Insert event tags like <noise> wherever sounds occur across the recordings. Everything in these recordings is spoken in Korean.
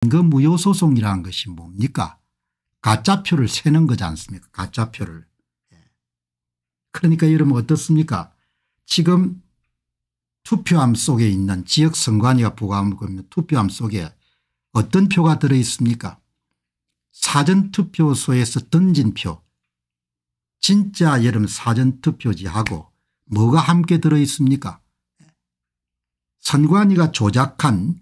근거무효 그 소송이라는 것이 뭡니까 가짜표를 세는 거지 않습니까 가짜표를. 예. 그러니까 여러분 어떻습니까 지금 투표함 속에 있는 지역 선관위가 보고하고 있는 투표함 속에 어떤 표가 들어있습니까 사전투표소에서 던진 표 진짜 여름 사전투표지하고 뭐가 함께 들어있습니까 선관위가 조작한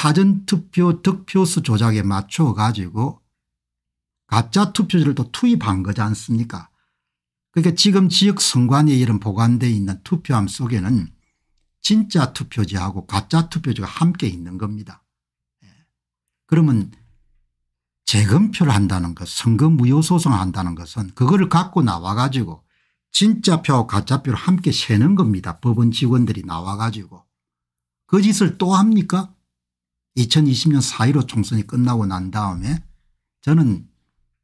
사전투표 득표수 조작에 맞춰 가지고 가짜 투표지를 또 투입한 거지 않습니까 그러니까 지금 지역 선관위에 이런 보관되어 있는 투표함 속에는 진짜 투표지하고 가짜 투표지가 함께 있는 겁니다. 예. 그러면 재검표를 한다는 것 선거 무효 소송한다는 을 것은 그거를 갖고 나와 가지고 진짜 표하 가짜 표를 함께 세는 겁니다. 법원 직원들이 나와 가지고. 그 짓을 또 합니까 2020년 4.15 총선이 끝나고 난 다음에 저는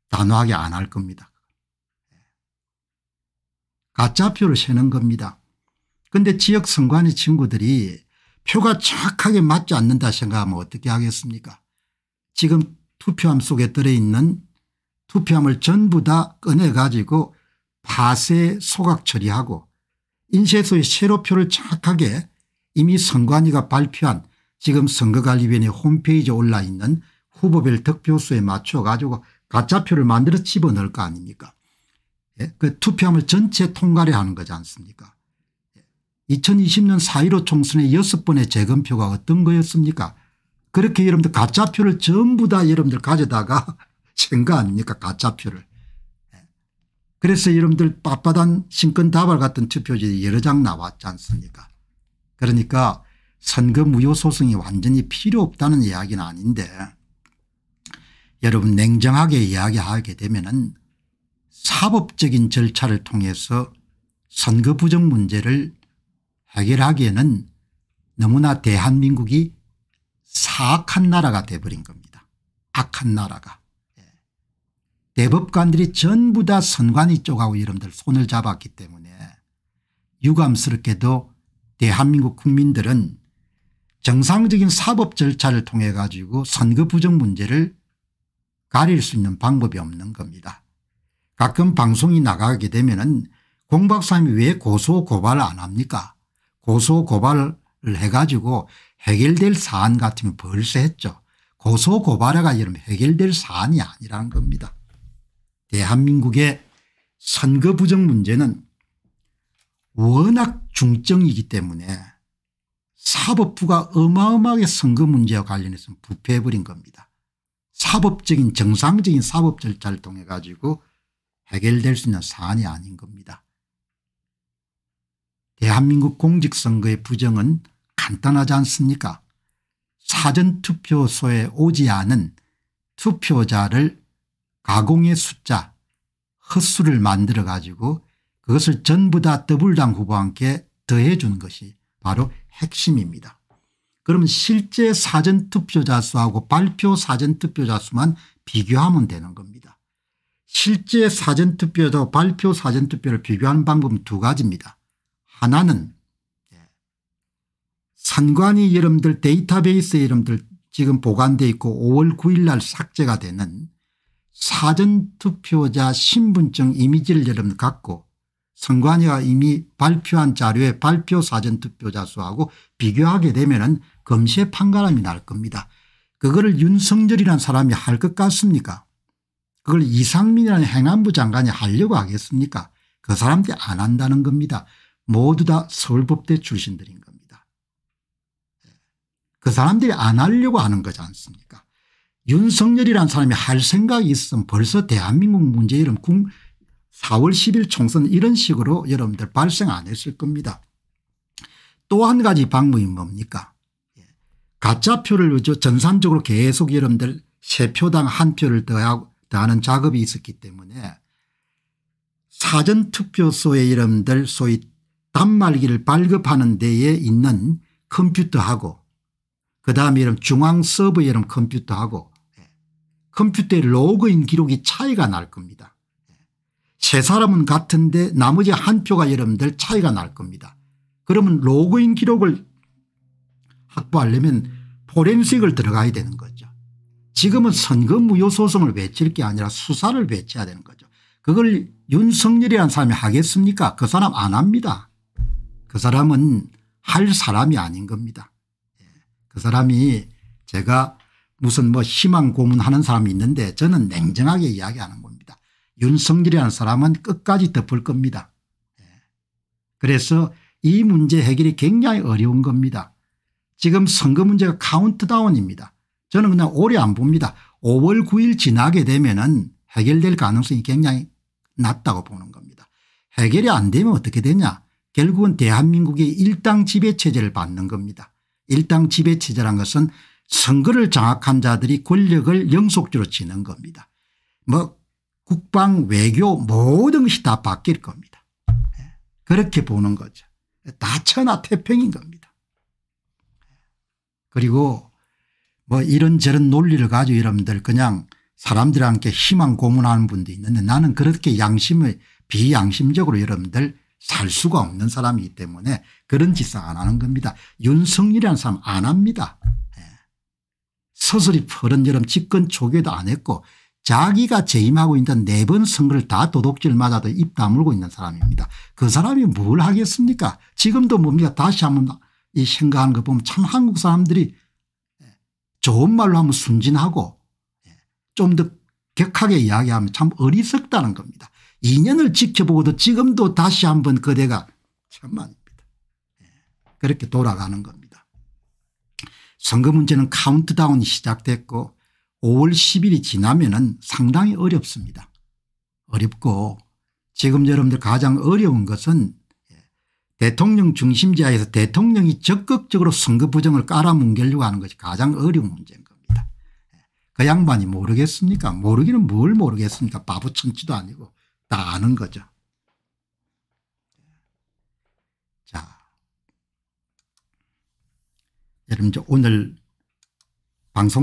단호하게 안 할 겁니다. 가짜표를 세는 겁니다. 근데 지역 선관위 친구들이 표가 정확하게 맞지 않는다 생각하면 어떻게 하겠습니까 지금 투표함 속에 들어있는 투표함을 전부 다 꺼내 가지고 파쇄 소각 처리하고 인쇄소의 세로표를 정확하게 이미 선관위가 발표한 지금 선거관리위원회 홈페이지에 올라 있는 후보별 득표수에 맞춰 가지고 가짜표를 만들어 집어넣을 거 아닙니까 예? 그 투표함을 전체 통과를 하는 거지 않습니까 2020년 예, 4.15총선에6 번의 재검표가 어떤 거였습니까 그렇게 여러분들 가짜표를 전부 다 여러분들 가져다가 생거 <laughs> 아닙니까 가짜표를 예, 그래서 여러분들 빳빳한 신권 다발 같은 투표지 여러 장 나왔지 않습니까 그러니까 선거 무효 소송이 완전히 필요 없다는 이야기는 아닌데 여러분 냉정하게 이야기하게 되면 은 사법적인 절차를 통해서 선거 부정 문제를 해결하기에는 너무나 대한민국이 사악한 나라가 돼버린 겁니다. 악한 나라가. 예. 대법관들이 전부 다 선관위 쪽하고 여러분들 손을 잡았기 때문에 유감스럽게도 대한민국 국민들은 정상적인 사법 절차를 통해 가지고 선거 부정 문제를 가릴 수 있는 방법이 없는 겁니다. 가끔 방송이 나가게 되면 공박사님이 왜 고소 고발을 안 합니까 고소 고발을 해가지고 해결될 사안 같으면 벌써 했죠. 고소 고발해가 이러면 해결될 사안이 아니라는 겁니다. 대한민국의 선거 부정 문제는 워낙 중증이기 때문에 사법부가 어마어마하게 선거 문제와 관련해서는 부패해버린 겁니다. 사법적인 정상적인 사법 절차를 통해 가지고 해결될 수 있는 사안이 아닌 겁니다. 대한민국 공직선거의 부정은 간단하지 않습니까 사전투표소에 오지 않은 투표자를 가공의 숫자 헛수를 만들어 가지고 그것을 전부 다 더블당 후보와 함께 더해 주는 것이 바로 핵심입니다. 그러면 실제 사전투표자 수하고 발표 사전투표자 수만 비교하면 되는 겁니다. 실제 사전투표자 발표 사전투표를 비교하는 방법은 두 가지입니다. 하나는 예, 산관이 여러분들 데이터베이스에 여러분들 지금 보관돼 있고 5월 9일 날 삭제가 되는 사전투표자 신분증 이미지를 여러분 갖고 선관위가 이미 발표한 자료의 발표 사전 투표자 수하고 비교하게 되면 은 검시의 판가름이 날 겁니다. 그거를 윤석열이라는 사람이 할 것 같습니까 그걸 이상민이라는 행안부 장관이 하려고 하겠습니까 그 사람들이 안 한다는 겁니다. 모두 다 서울법대 출신들인 겁니다. 그 사람들이 안 하려고 하는 거지 않습니까 윤석열이라는 사람이 할 생각이 있으면 벌써 대한민국 문제 이름 4월 10일 총선 이런 식으로 여러분들 발생 안 했을 겁니다. 또 한 가지 방법이 뭡니까 예. 가짜표를 전산적으로 계속 여러분들 세 표당 한 표를 더하는 작업이 있었기 때문에 사전투표소에 여러분들 소위 단말기를 발급하는 데에 있는 컴퓨터하고 그다음에 이런 중앙 서버에 이런 컴퓨터하고 예. 컴퓨터의 로그인 기록이 차이가 날 겁니다. 세 사람은 같은데 나머지 한 표가 여러분들 차이가 날 겁니다. 그러면 로그인 기록을 확보하려면 포렌식을 들어가야 되는 거죠. 지금은 선거 무효 소송을 외칠 게 아니라 수사를 외쳐야 되는 거죠. 그걸 윤석열이라는 사람이 하겠습니까 그 사람 안 합니다. 그 사람은 할 사람이 아닌 겁니다. 예. 그 사람이 제가 무슨 뭐 희망 고문하는 사람이 있는데 저는 냉정하게 이야기하는 겁니다. 윤석열이라는 사람은 끝까지 덮을 겁니다. 예. 그래서 이 문제 해결이 굉장히 어려운 겁니다. 지금 선거 문제가 카운트다운입니다. 저는 그냥 오래 안 봅니다. 5월 9일 지나게 되면 은 해결될 가능성이 굉장히 낮다고 보는 겁니다. 해결이 안 되면 어떻게 되냐 결국은 대한민국의 일당 지배체제를 받는 겁니다. 일당 지배체제란 것은 선거를 장악한 자들이 권력을 영속적으로 지는 겁니다. 뭐 국방 외교 모든 것이 다 바뀔 겁니다. 예. 그렇게 보는 거죠. 다 천하태평인 겁니다. 그리고 뭐 이런저런 논리를 가지고 여러분들 그냥 사람들한테 희망 고문하는 분도 있는데 나는 그렇게 양심을 비양심적으로 여러분들 살 수가 없는 사람이기 때문에 그런 짓을 안 하는 겁니다. 윤석열이라는 사람 안 합니다. 예. 서슬이 퍼른 여름 집권 초기에도 안 했고 자기가 재임하고 있는 네 번 선거를 다 도둑질 맞아도 입 다물고 있는 사람입니다. 그 사람이 뭘 하겠습니까 지금도 뭡니까 다시 한번 이 생각하는 거 보면 참 한국 사람들이 좋은 말로 하면 순진하고 좀 더 격하게 이야기하면 참 어리석다는 겁니다. 2년을 지켜보고도 지금도 다시 한번 그대가 천만입니다. 예, 그렇게 돌아가는 겁니다. 선거 문제는 카운트다운이 시작됐고 5월 10일이 지나면은 상당히 어렵습니다. 어렵고 지금 여러분들 가장 어려운 것은 대통령 중심지하에서 대통령이 적극적으로 선거 부정을 깔아뭉개려고 하는 것이 가장 어려운 문제인 겁니다. 그 양반이 모르겠습니까 모르기는 뭘 모르겠습니까 바보 천치도 아니고 다 아는 거죠. 자 여러분 오늘 방송